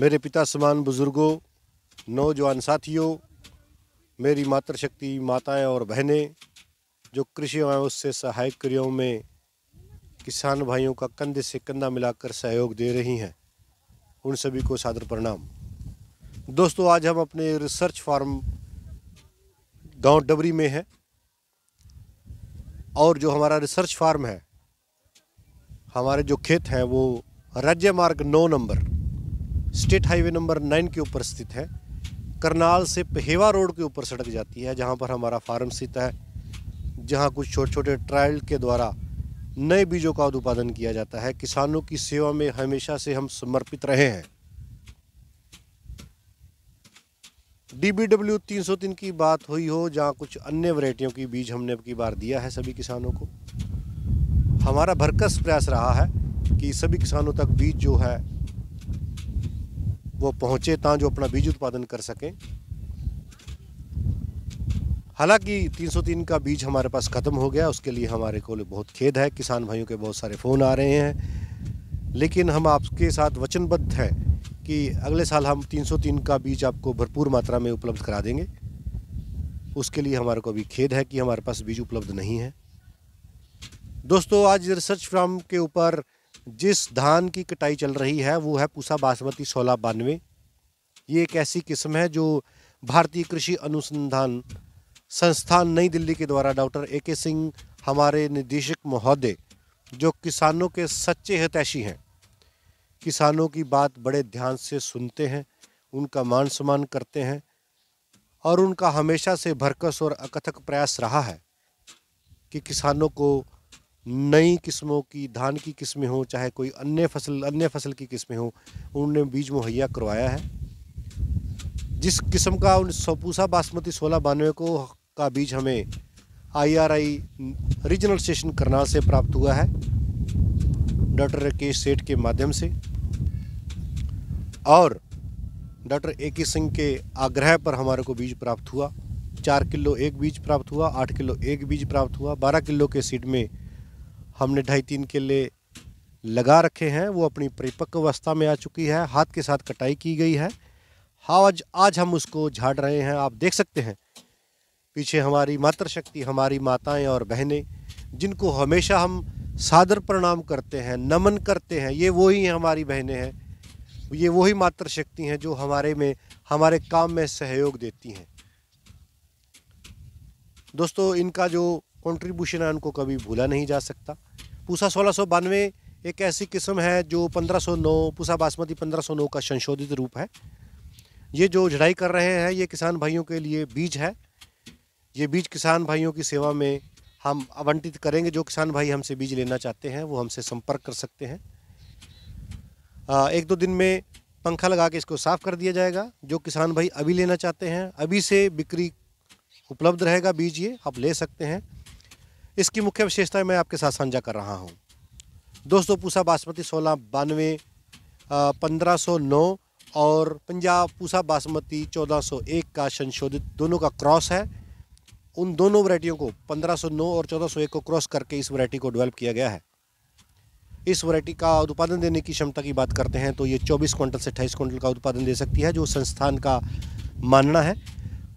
मेरे पिता समान बुज़ुर्गों नौजवान साथियों मेरी मातृशक्ति माताएं और बहनें जो कृषि एवं उससे सहायक क्रियाओं में किसान भाइयों का कंधे से कंधा मिलाकर सहयोग दे रही हैं उन सभी को सादर प्रणाम दोस्तों आज हम अपने रिसर्च फार्म गांव डबरी में हैं और जो हमारा रिसर्च फार्म है हमारे जो खेत हैं वो राज्य मार्ग नौ number state highway number nine के ऊपर स्थित है करनाल से पहेवा रोड के ऊपर सड़क जाती है जहाँ पर हमारा फार्म स्थित है जहाँ कुछ छोटे छोटे ट्रायल के द्वारा नए बीजों का उत्पादन किया जाता है किसानों की सेवा में हमेशा से हम समर्पित रहे हैं डी बी डब्ल्यू तीन सौ तीन की बात हुई हो जहाँ कुछ अन्य वरायटियों की बीज हमने अब की बार दिया है सभी किसानों को हमारा भरकस प्रयास रहा है कि सभी किसानों तक बीज जो है वो पहुँचे ता जो अपना बीज उत्पादन कर सकें हालांकि 303 का बीज हमारे पास ख़त्म हो गया उसके लिए हमारे को बहुत खेद है किसान भाइयों के बहुत सारे फ़ोन आ रहे हैं लेकिन हम आपके साथ वचनबद्ध हैं कि अगले साल हम 303 का बीज आपको भरपूर मात्रा में उपलब्ध करा देंगे उसके लिए हमारे को भी खेद है कि हमारे पास बीज उपलब्ध नहीं है दोस्तों आज रिसर्च फार्म के ऊपर जिस धान की कटाई चल रही है वो है पूसा बासमती सोलह बानवे ये एक ऐसी किस्म है जो भारतीय कृषि अनुसंधान संस्थान नई दिल्ली के द्वारा डॉक्टर ए के सिंह हमारे निदेशक महोदय जो किसानों के सच्चे हितैषी हैं किसानों की बात बड़े ध्यान से सुनते हैं उनका मान सम्मान करते हैं और उनका हमेशा से भरकस और अकथक प्रयास रहा है कि किसानों को नई किस्मों की धान की किस्में हों चाहे कोई अन्य फसल अन्य फसल की किस्में हों उन्होंने बीज मुहैया करवाया है जिस किस्म का उन सपूसा बासमती सोलह बानवे को का बीज हमें आईआरआई रीजनल स्टेशन करनाल से प्राप्त हुआ है डॉक्टर राकेश सेठ के माध्यम से और डॉक्टर ए के सिंह के आग्रह पर हमारे को बीज प्राप्त हुआ चार किलो एक बीज प्राप्त हुआ आठ किलो एक बीज प्राप्त हुआ बारह किलो के सीड में हमने ढाई तीन केले लगा रखे हैं वो अपनी परिपक्व अवस्था में आ चुकी है हाथ के साथ कटाई की गई है हाँ, आज आज हम उसको झाड़ रहे हैं आप देख सकते हैं पीछे हमारी मातृशक्ति हमारी माताएं और बहनें जिनको हमेशा हम सादर प्रणाम करते हैं नमन करते हैं ये वही हमारी बहनें हैं ये वही मातृशक्ति हैं जो हमारे में हमारे काम में सहयोग देती हैं दोस्तों इनका जो कंट्रीब्यूशन है उनको कभी भूला नहीं जा सकता पूसा सोलह एक ऐसी किस्म है जो 1509 पूसा बासमती 1509 का संशोधित रूप है ये जो झड़ाई कर रहे हैं ये किसान भाइयों के लिए बीज है ये बीज किसान भाइयों की सेवा में हम आवंटित करेंगे जो किसान भाई हमसे बीज लेना चाहते हैं वो हमसे संपर्क कर सकते हैं एक दो दिन में पंखा लगा के इसको साफ़ कर दिया जाएगा जो किसान भाई अभी लेना चाहते हैं अभी से बिक्री उपलब्ध रहेगा बीज ये आप ले सकते हैं इसकी मुख्य विशेषताएं मैं आपके साथ साझा कर रहा हूँ दोस्तों पूसा बासमती सोलह बानवे पंद्रह सौ नौ और पंजाब पूसा बासमती 1401 का संशोधित दोनों का क्रॉस है उन दोनों वरायटियों को 1509 और 1401 को क्रॉस करके इस वरायटी को डेवलप किया गया है इस वरायटी का उत्पादन देने की क्षमता की बात करते हैं तो ये 24 क्विंटल से 28 क्विंटल का उत्पादन दे सकती है जो संस्थान का मानना है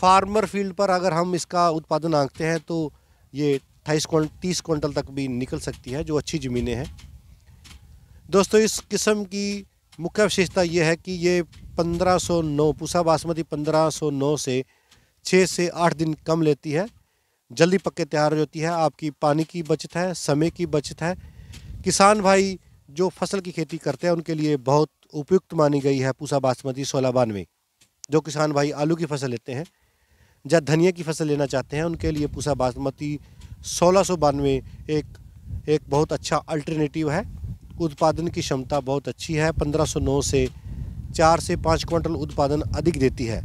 फार्मर फील्ड पर अगर हम इसका उत्पादन आँखते हैं तो ये अट्ठाईस तीस क्विंटल तक भी निकल सकती है जो अच्छी ज़मीनें हैं दोस्तों इस किस्म की मुख्य विशेषता यह है कि ये 1509 पूसा बासमती 1509 से छः से आठ दिन कम लेती है जल्दी पक्के तैयार हो जाती है आपकी पानी की बचत है समय की बचत है किसान भाई जो फसल की खेती करते हैं उनके लिए बहुत उपयुक्त मानी गई है पूसा बासमती सोलह बानवे जो किसान भाई आलू की फसल लेते हैं या धनिया की फसल लेना चाहते हैं उनके लिए पूसा बासमती सोलह सौ बानवे एक एक बहुत अच्छा अल्टरनेटिव है उत्पादन की क्षमता बहुत अच्छी है 1509 से चार से पाँच क्वांटल उत्पादन अधिक देती है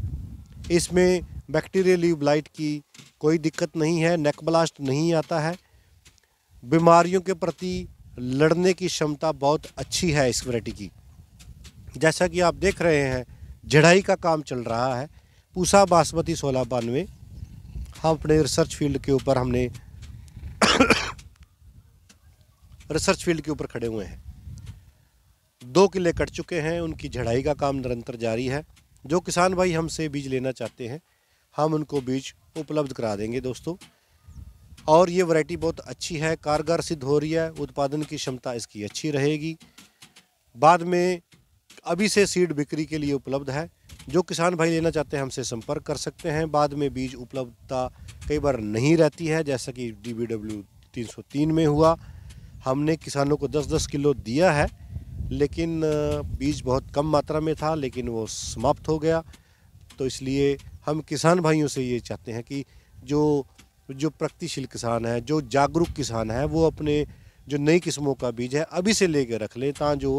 इसमें बैक्टीरियल लीव लाइट की कोई दिक्कत नहीं है नेक ब्लास्ट नहीं आता है बीमारियों के प्रति लड़ने की क्षमता बहुत अच्छी है इस वरायटी की जैसा कि आप देख रहे हैं जड़ाई का काम चल रहा है पूसा बासमती सोलह बानवे हम अपने रिसर्च फील्ड के ऊपर हमने रिसर्च फील्ड के ऊपर खड़े हुए हैं दो किले कट चुके हैं उनकी झड़ाई का काम निरंतर जारी है जो किसान भाई हमसे बीज लेना चाहते हैं हम उनको बीज उपलब्ध करा देंगे दोस्तों और ये वैरायटी बहुत अच्छी है कारगर सिद्ध हो रही है उत्पादन की क्षमता इसकी अच्छी रहेगी बाद में अभी से सीड बिक्री के लिए उपलब्ध है जो किसान भाई लेना चाहते हैं हमसे संपर्क कर सकते हैं बाद में बीज उपलब्धता कई बार नहीं रहती है जैसा कि डी बी डब्ल्यू तीन में हुआ हमने किसानों को 10-10 किलो दिया है लेकिन बीज बहुत कम मात्रा में था लेकिन वो समाप्त हो गया तो इसलिए हम किसान भाइयों से ये चाहते हैं कि जो जो प्रगतिशील किसान है जो जागरूक किसान है वो अपने जो नई किस्मों का बीज है अभी से ले कर रख लें ताँ जो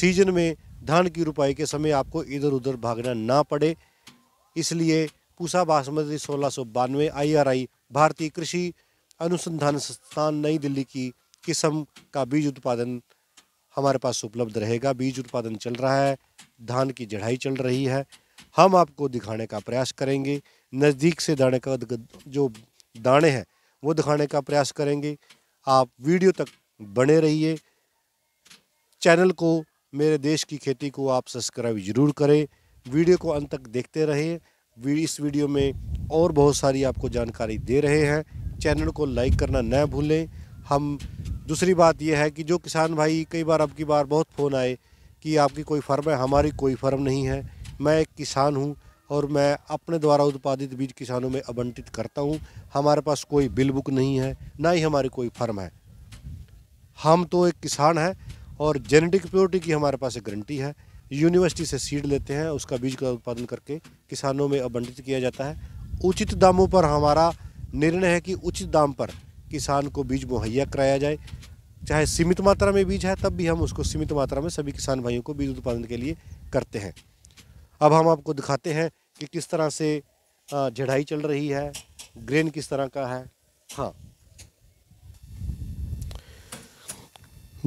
सीजन में धान की रुपाई के समय आपको इधर उधर भागना ना पड़े इसलिए पूसा बासमती सोलह सौ बानवे आई आर आई भारतीय कृषि अनुसंधान संस्थान नई दिल्ली की किस्म का बीज उत्पादन हमारे पास उपलब्ध रहेगा बीज उत्पादन चल रहा है धान की जढ़ाई चल रही है हम आपको दिखाने का प्रयास करेंगे नज़दीक से दाने का जो दाने हैं वो दिखाने का प्रयास करेंगे आप वीडियो तक बने रहिए चैनल को मेरे देश की खेती को आप सब्सक्राइब ज़रूर करें वीडियो को अंत तक देखते रहें इस वीडियो में और बहुत सारी आपको जानकारी दे रहे हैं चैनल को लाइक करना न भूलें हम दूसरी बात यह है कि जो किसान भाई कई बार अब की बार बहुत फ़ोन आए कि आपकी कोई फर्म है हमारी कोई फर्म नहीं है मैं एक किसान हूँ और मैं अपने द्वारा उत्पादित बीज किसानों में आवंटित करता हूँ हमारे पास कोई बिल बुक नहीं है ना ही हमारी कोई फर्म है हम तो एक किसान हैं और जेनेटिक प्योरिटी की हमारे पास एक गारंटी है यूनिवर्सिटी से सीड लेते हैं उसका बीज का उत्पादन करके किसानों में आवंटित किया जाता है उचित दामों पर हमारा निर्णय है कि उचित दाम पर किसान को बीज मुहैया कराया जाए चाहे सीमित मात्रा में बीज है तब भी हम उसको सीमित मात्रा में सभी किसान भाइयों को बीज उत्पादन के लिए करते हैं अब हम आपको दिखाते हैं कि किस तरह से जढ़ाई चल रही है ग्रेन किस तरह का है हाँ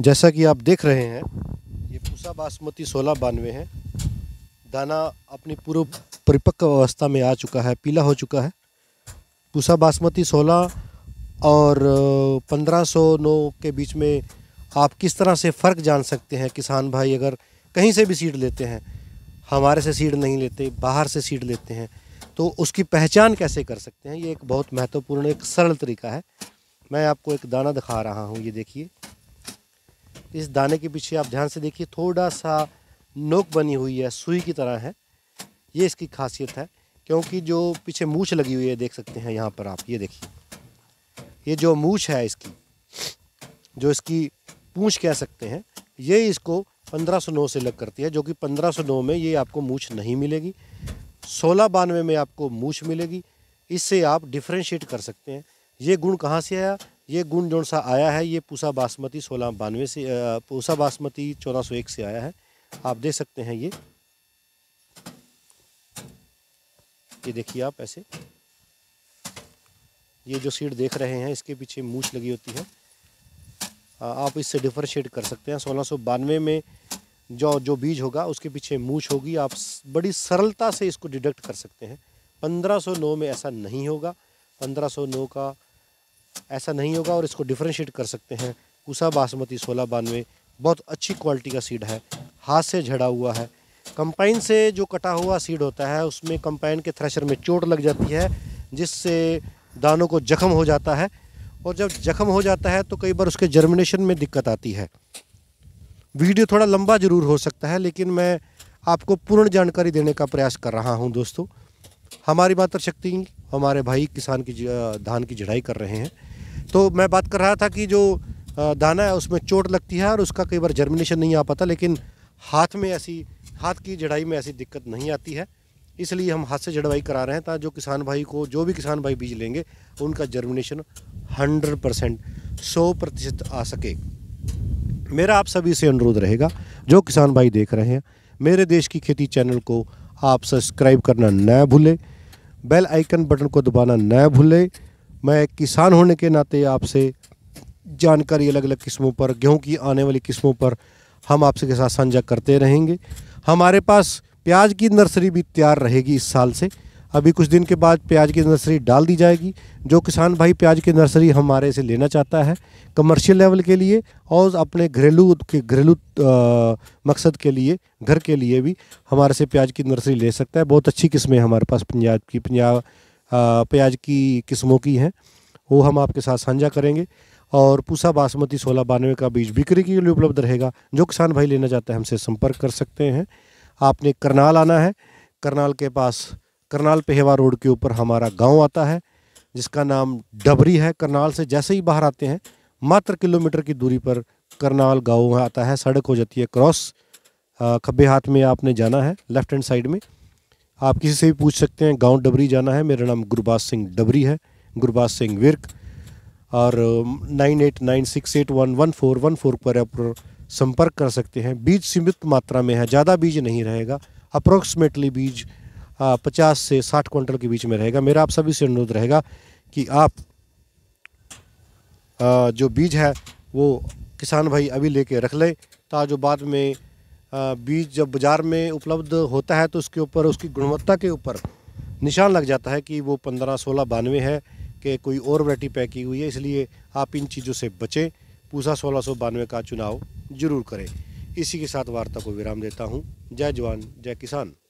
जैसा कि आप देख रहे हैं ये पूसा बासमती सोलह बानवे है दाना अपनी पूर्व परिपक्व अवस्था में आ चुका है पीला हो चुका है पूसा बासमती सोलह और पंद्रह सौ नौ के बीच में आप किस तरह से फ़र्क जान सकते हैं किसान भाई अगर कहीं से भी सीड लेते हैं हमारे से सीड नहीं लेते बाहर से सीड लेते हैं तो उसकी पहचान कैसे कर सकते हैं ये एक बहुत महत्वपूर्ण एक सरल तरीका है मैं आपको एक दाना दिखा रहा हूँ ये देखिए इस दाने के पीछे आप ध्यान से देखिए थोड़ा सा नोक बनी हुई है सुई की तरह है ये इसकी खासियत है क्योंकि जो पीछे मूछ लगी हुई है देख सकते हैं यहाँ पर आप ये देखिए ये जो मूछ है इसकी जो इसकी पूछ कह सकते हैं ये इसको 1509 से लग करती है जो कि 1509 में ये आपको मूछ नहीं मिलेगी सोलह बानवे में आपको मूछ मिलेगी इससे आप डिफ्रेंशिएट कर सकते हैं ये गुण कहाँ से आया ये गुण जो सा आया है ये पूसा बासमती सोलह बानवे से पूसा बासमती चौदह सौ एक से आया है आप देख सकते हैं ये ये देखिए आप ऐसे ये जो सीड देख रहे हैं इसके पीछे मूछ लगी होती है आप इससे डिफ्रेंशिएट कर सकते हैं सोलह सौ बानवे में जो जो बीज होगा उसके पीछे मूछ होगी आप बड़ी सरलता से इसको डिडक्ट कर सकते हैं पंद्रह सौ नौ में ऐसा नहीं होगा पंद्रह सौ नौ का ऐसा नहीं होगा और इसको डिफ्रेंशिएट कर सकते हैं कुसा बासमती सोलह बानवे बहुत अच्छी क्वालिटी का सीड है हाथ से झड़ा हुआ है कंपाइन से जो कटा हुआ सीड होता है उसमें कंपाइन के थ्रेशर में चोट लग जाती है जिससे दानों को जख्म हो जाता है और जब जख्म हो जाता है तो कई बार उसके जर्मिनेशन में दिक्कत आती है वीडियो थोड़ा लंबा ज़रूर हो सकता है लेकिन मैं आपको पूर्ण जानकारी देने का प्रयास कर रहा हूं दोस्तों हमारी मातृशक्ति हमारे भाई किसान की धान की जड़ाई कर रहे हैं तो मैं बात कर रहा था कि जो दाना है उसमें चोट लगती है और उसका कई बार जर्मिनेशन नहीं आ पाता लेकिन हाथ में ऐसी हाथ की जड़ाई में ऐसी दिक्कत नहीं आती है इसलिए हम हाथ से जड़वाई करा रहे हैं ताकि जो किसान भाई को जो भी किसान भाई बीज लेंगे उनका जर्मिनेशन हंड्रेड परसेंट सौ प्रतिशत आ सके मेरा आप सभी से अनुरोध रहेगा जो किसान भाई देख रहे हैं मेरे देश की खेती चैनल को आप सब्सक्राइब करना न भूलें बेल आइकन बटन को दबाना न भूलें मैं किसान होने के नाते आपसे जानकारी अलग अलग किस्मों पर गेहूँ की आने वाली किस्मों पर हम आपसे के साथ साझा करते रहेंगे हमारे पास प्याज की नर्सरी भी तैयार रहेगी इस साल से अभी कुछ दिन के बाद प्याज की नर्सरी डाल दी जाएगी जो किसान भाई प्याज की नर्सरी हमारे से लेना चाहता है कमर्शियल लेवल के लिए और अपने घरेलू के घरेलू मकसद के लिए घर के लिए भी हमारे से प्याज की नर्सरी ले सकता है बहुत अच्छी किस्में हमारे पास पंजाब की पंजाब प्याज की किस्मों की हैं वो हम आपके साथ साझा करेंगे और पूसा बासमती सोलह बानवे का बीज बिक्री के लिए उपलब्ध रहेगा जो किसान भाई लेना चाहते हैं हमसे संपर्क कर सकते हैं आपने करनाल आना है करनाल के पास करनाल पेहवा रोड के ऊपर हमारा गांव आता है जिसका नाम डबरी है करनाल से जैसे ही बाहर आते हैं मात्र किलोमीटर की दूरी पर करनाल गांव आता है सड़क हो जाती है क्रॉस खब्बे हाथ में आपने जाना है लेफ्ट हैंड साइड में आप किसी से भी पूछ सकते हैं गांव डबरी जाना है मेरा नाम गुरबाज सिंह डबरी है गुरबाज सिंह विर्क और nine eight nine six eight one one four one four पर संपर्क कर सकते हैं बीज सीमित मात्रा में है ज़्यादा बीज नहीं रहेगा अप्रोक्सीमेटली बीज पचास से साठ क्विंटल के बीच में रहेगा मेरा आप सभी से अनुरोध रहेगा कि आप आ, जो बीज है वो किसान भाई अभी लेके रख ले ता जो बाद में आ, बीज जब बाज़ार में उपलब्ध होता है तो उसके ऊपर उसकी गुणवत्ता के ऊपर निशान लग जाता है कि वो पंद्रह सोलह बानवे है कि कोई और वरायटी पैक की हुई है इसलिए आप इन चीज़ों से बचें पूसा सोलह सौ बानवे का चुनाव जरूर करें इसी के साथ वार्ता को विराम देता हूँ जय जवान जय किसान